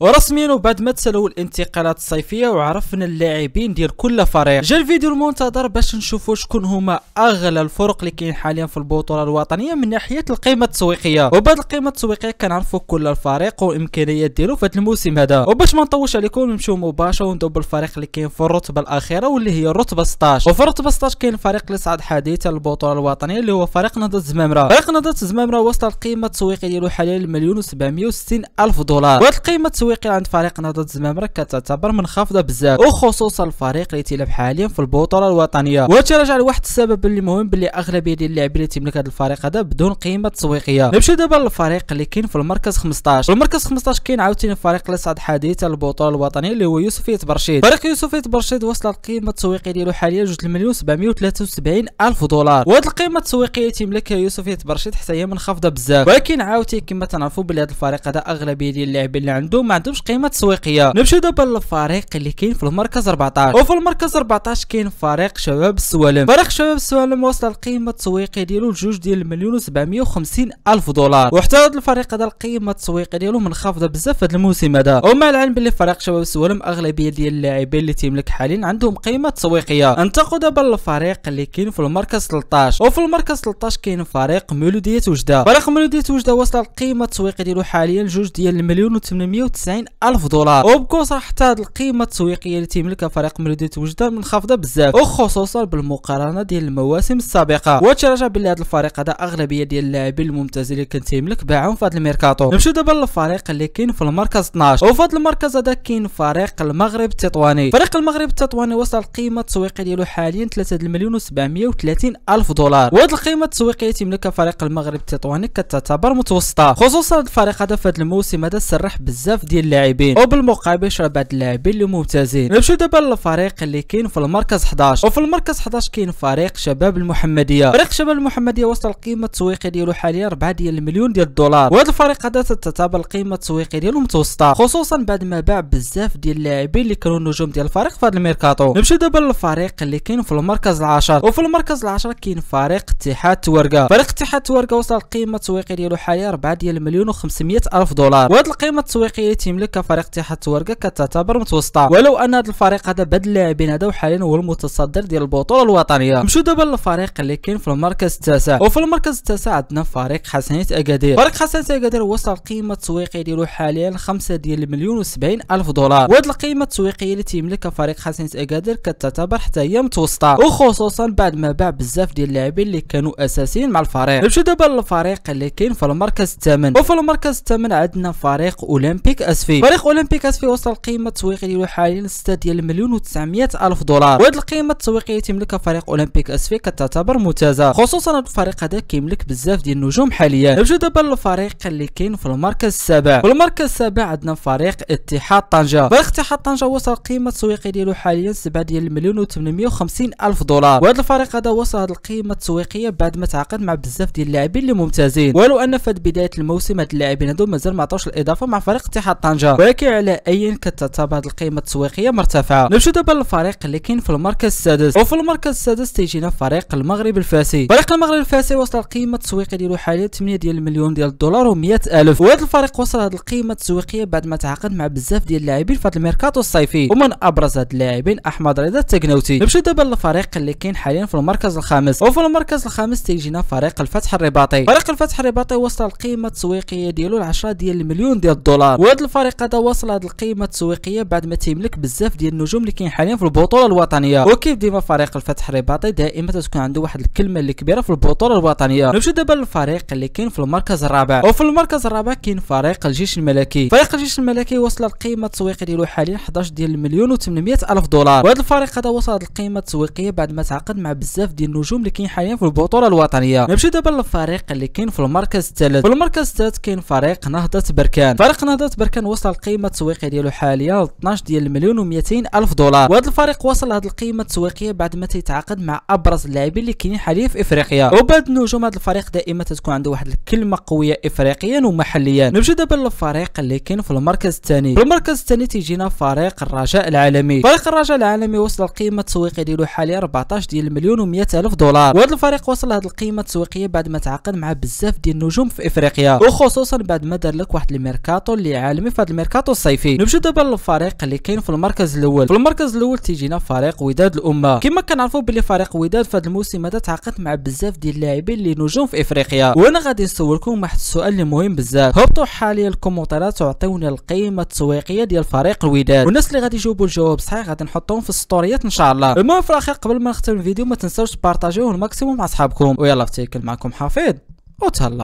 ورسميا وبعد ما تسالوا الانتقالات الصيفيه وعرفنا اللاعبين ديال كل فريق جا الفيديو المنتظر باش نشوفوا شكون هما اغلى الفرق اللي كاين حاليا في البطوله الوطنيه من ناحيه القيمه التسويقيه وبعد القيمه التسويقيه كنعرفوا كل الفريق والامكانيات ديالو في هذا الموسم هذا وباش ما نطولش عليكم نمشيو مباشره وندوب بالفريق اللي كاين في الرتبه الاخيره واللي هي الرتبه 16 وفي الرتبه 16 كاين الفريق اللي صعد حديثا للبطوله الوطنيه اللي هو فريق نهضه الزمامره فريق نهضه الزمامره وصل القيمه التسويقيه ديالو حاليا لمليون و760 الف دولار وهذه القيمه التويقي عند فريق نهضة الزمامرة كتعتبر منخفضة بزاف وخصوصا الفريق اللي تيلعب حاليا في البطولة الوطنية وتراجع لواحد السبب اللي مهم باللي اغلبية ديال اللاعبين اللي تيملك هذا الفريق هذا بدون قيمة تسويقية نمشي دابا للفريق اللي كاين في المركز 15 في المركز 15 كاين عاوتاني الفريق اللي صعد حديثا البطولة الوطنية اللي هو يوسفية برشيد فريق يوسفية برشيد وصل القيمة التسويقية ديالو حاليا 2 مليون 773 الف دولار وهاد القيمة التسويقية اللي تيملكها يوسفية برشيد حتى هي منخفضة بزاف ولكن عاوتاني كما تنعرفوا بلي هذا الفريق هذا اغلبية ديال اللاعبين اللي عنده ما عندهمش قيمه تسويقيه نمشيو دابا للفريق اللي كاين في المركز 14 وفي المركز 14 كاين فريق شباب السوالم فريق شباب السوالم وصل القيمه التسويقيه ديالو لجوج ديال المليون و750 الف دولار وحتى هذا الفريق هذا القيمه التسويقيه ديالو منخفضه بزاف هذا الموسم هذا ومع العلم باللي فريق شباب السوالم اغلبيه ديال اللاعبين اللي تيملك حاليا عندهم قيمه تسويقيه انتقوا دابا للفريق اللي كاين في المركز 13 وفي المركز 13 كاين فريق ميلوديه وجده فريق ميلوديه وجده وصل القيمه التسويقيه ديالو حاليا لجوج ديال المليون و890 وتسعين ألف دولار وبكوس راح حتى هاد القيمة التسويقية اللي تيملكها فريق مولودية وجدة منخفضة بزاف وخصوصا بالمقارنة ديال المواسم السابقة وهادشي راجع باللي هذا الفريق هذا أغلبية ديال اللاعبين الممتازين اللي كان تيملك باعهم في هذا الميركاتو نمشيو دابا للفريق اللي كاين في المركز 12 وفي هذا المركز هذا كاين فريق المغرب التطواني فريق المغرب التطواني وصل القيمة التسويقية ديالو حاليا 3 مليون و730 ألف دولار وهذه القيمة التسويقية تيملكها فريق المغرب التطواني كتعتبر متوسطة خصوصا الفريق هذا في هذا الموسم هذا سرح بزاف ديال ديال اللاعبين وبالمقابل شرب بعض اللاعبين اللي ممتازين نمشيو دابا للفريق اللي كاين في المركز 11 وفي المركز 11 كاين فريق شباب المحمديه فريق شباب المحمديه وصل القيمه التسويقيه ديالو حاليا 4 ديال المليون ديال الدولار وهذا الفريق هذا تعتبر القيمه التسويقيه ديالو متوسطه خصوصا بعد ما باع بزاف ديال اللاعبين اللي كانوا النجوم ديال الفريق في هذا الميركاتو نمشيو دابا للفريق اللي كاين في المركز 10 وفي المركز 10 كاين فريق اتحاد تورقه فريق اتحاد تورقه وصل القيمه التسويقيه ديالو حاليا 4 ديال المليون و500 الف دولار وهذه القيمه التسويقيه تيملك كفريق اتحاد تورقه كتعتبر متوسطه ولو ان هذا الفريق هذا بهاد اللاعبين هذا وحاليا هو المتصدر ديال البطوله الوطنيه نمشيو دابا للفريق اللي كاين في المركز التاسع وفي المركز التاسع عندنا فريق حسنيه اكادير فريق حسنيه اكادير وصل القيمه التسويقيه ديالو حاليا 5 ديال المليون و70 الف دولار وهاد القيمه التسويقيه اللي تيملك كفريق حسنيه اكادير كتعتبر حتى هي متوسطه وخصوصا بعد ما باع بزاف ديال اللاعبين اللي كانوا اساسيين مع الفريق نمشيو دابا للفريق اللي كاين في المركز الثامن وفي المركز الثامن عندنا فريق اولمبيك اسفي فريق اولمبيك اسفي وصل القيمه التسويقيه ديالو حاليا 6 ديال المليون و900 الف دولار وهاد القيمه التسويقيه اللي تملكها فريق اولمبيك اسفي كتعتبر ممتازه خصوصا هاد الفريق هذا كيملك بزاف ديال النجوم حاليا نمشيو دابا للفريق اللي كاين في المركز السابع والمركز السابع عندنا فريق اتحاد طنجه فريق اتحاد طنجه وصل القيمه التسويقيه ديالو حاليا 7 ديال المليون و850 الف دولار وهاد الفريق هذا وصل هاد القيمه التسويقيه بعد ما تعاقد مع بزاف ديال اللاعبين اللي ممتازين ولو ان في بدايه الموسم هاد اللاعبين هادو مازال ما عطاوش الاضافه مع فريق اتحاد طنجه ولكن على اي كتعتبر هذه القيمه التسويقيه مرتفعه نمشيو دابا للفريق اللي كاين في المركز السادس وفي المركز السادس تيجينا فريق المغرب الفاسي فريق المغرب الفاسي وصل القيمه التسويقيه ديالو حاليا 8 ديال المليون ديال الدولار و100 الف وهذا الفريق وصل هذه القيمه التسويقيه بعد ما تعاقد مع بزاف ديال اللاعبين في هذا الميركاتو الصيفي ومن ابرز هاد اللاعبين احمد رضا التكنوتي نمشيو دابا للفريق اللي كاين حاليا في المركز الخامس وفي المركز الخامس تيجينا فريق الفتح الرباطي فريق الفتح الرباطي وصل القيمه التسويقيه ديالو 10 ديال المليون ديال الدولار وهذا الفريق هذا وصل هذه القيمه التسويقيه بعد ما تيملك بزاف ديال النجوم اللي كاين حاليا في البطوله الوطنيه وكيف ديما فريق الفتح الرباطي دائما تكون عنده واحد الكلمه اللي كبيره في البطوله الوطنيه نمشيو دابا للفريق اللي كاين في المركز الرابع وفي المركز الرابع كاين فريق الجيش الملكي فريق الجيش الملكي وصل القيمه التسويقيه ديالو حاليا 11 ديال المليون و800 الف دولار وهذا الفريق هذا وصل القيمه التسويقيه بعد ما تعاقد مع بزاف ديال النجوم اللي كاين حاليا في البطوله الوطنيه نمشيو دابا للفريق اللي كاين في المركز الثالث في المركز الثالث كاين فريق نهضه بركان فريق نهضه بركان كان وصل القيمه التسويقيه ديالو حاليا 12 ديال المليون و الف دولار وهذا الفريق وصل هذه القيمه التسويقيه بعد ما تيتعاقد مع ابرز اللاعبين اللي كاينين حاليا في افريقيا وبعد نجوم هذا الفريق دائما تتكون عنده واحد الكلمه قويه افريقيا ومحليا نمشيو دابا للفريق اللي كاين في المركز الثاني في المركز الثاني تيجينا فريق الرجاء العالمي فريق الرجاء العالمي وصل القيمه التسويقيه ديالو حاليا 14 ديال المليون و الف دولار وهذا الفريق وصل هذه القيمه التسويقيه بعد ما تعاقد مع بزاف ديال النجوم في افريقيا وخصوصا بعد ما دار لك واحد الميركاتو اللي عالمي مهمين في هذا الميركاتو الصيفي نمشيو دابا للفريق اللي كاين في المركز الاول في المركز الاول تيجينا فريق وداد الامه كما كنعرفوا بلي فريق وداد في هذا الموسم هذا تعاقد مع بزاف ديال اللاعبين اللي نجوم في افريقيا وانا غادي نسولكم واحد السؤال اللي مهم بزاف هبطوا حاليا الكومونتيرات وعطيوني القيمه التسويقيه ديال فريق الوداد والناس اللي غادي يجاوبوا الجواب صحيح غادي نحطهم في السطوريات ان شاء الله المهم في الاخير قبل ما نختم الفيديو ما تنساوش تبارطاجيوه الماكسيموم مع اصحابكم ويلا فتيكل معكم حفيظ وتهلا